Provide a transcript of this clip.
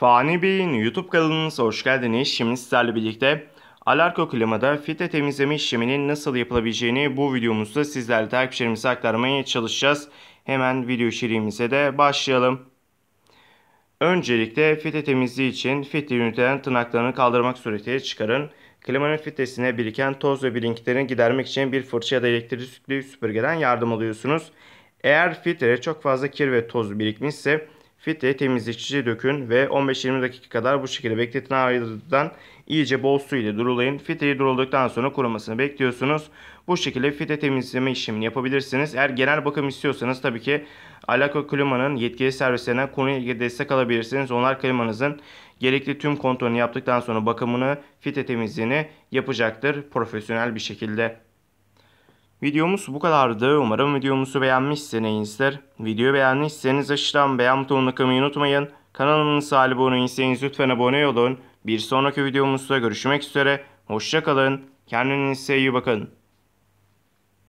Fani Bey'in YouTube kanalınıza hoş geldiniz. Şimdi sizlerle birlikte Alarko klimada filtre temizleme işleminin nasıl yapılabileceğini bu videomuzda sizlerle takipçilerimize aktarmaya çalışacağız. Hemen video içeriğimize de başlayalım. Öncelikle filtre temizliği için filtre üniteden tırnaklarını kaldırmak suretiyle çıkarın. Klimanın filtresine biriken toz ve birikintilerini gidermek için bir fırça ya da elektrikli süpürgeden yardım alıyorsunuz. Eğer filtreye çok fazla kir ve toz birikmişse Fitre temizleyici dökün ve 15-20 dakika kadar bu şekilde bekletin ayrıdan iyice bol su ile durulayın. Fitreyi duruladıktan sonra kurumasını bekliyorsunuz. Bu şekilde fitre temizleme işlemini yapabilirsiniz. Eğer genel bakım istiyorsanız tabii ki Alaka Klima'nın yetkili servislerine konuya ilgili destek alabilirsiniz. Onlar klimanızın gerekli tüm kontrolünü yaptıktan sonra bakımını, fitre temizliğini yapacaktır profesyonel bir şekilde. Videomuz bu kadardı. Umarım videomuzu beğenmişsinizdir. Videoyu beğenmişseniz aşağıdan beğen butonuna kılmayı unutmayın. Kanalımıza abone değilseniz lütfen abone olun. Bir sonraki videomuzda görüşmek üzere. Hoşçakalın. Kendinize iyi bakın.